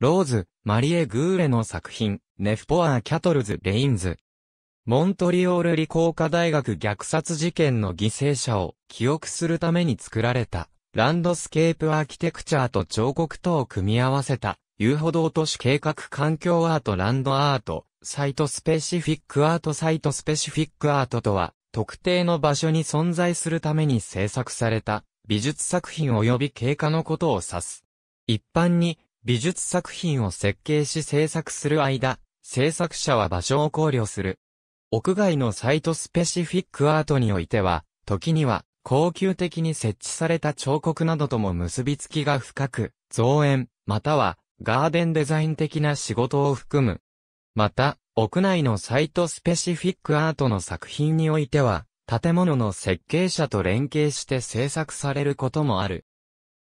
ローズ、マリエ・グーレの作品、ネフポアキャトルズ・レインズ。モントリオール理工科大学虐殺事件の犠牲者を記憶するために作られた、ランドスケープアーキテクチャーと彫刻等を組み合わせた、遊歩道都市計画環境アートランドアート、サイトスペシフィックアートサイトスペシフィックアートとは、特定の場所に存在するために制作された美術作品及び経過のことを指す。一般に美術作品を設計し制作する間、制作者は場所を考慮する。屋外のサイトスペシフィックアートにおいては、時には恒久的に設置された彫刻などとも結びつきが深く、造園、またはガーデンデザイン的な仕事を含む。また、屋内のサイトスペシフィックアートの作品においては、建物の設計者と連携して制作されることもある。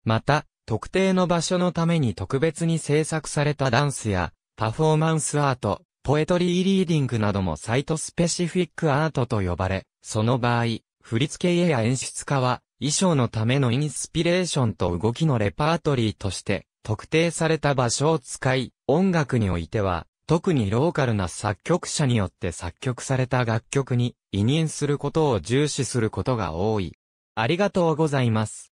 また、特定の場所のために特別に制作されたダンスや、パフォーマンスアート、ポエトリーリーディングなどもサイトスペシフィックアートと呼ばれ、その場合、振付家や演出家は、衣装のためのインスピレーションと動きのレパートリーとして、特定された場所を使い、音楽においては、特にローカルな作曲者によって作曲された楽曲に委任することを重視することが多い。ありがとうございます。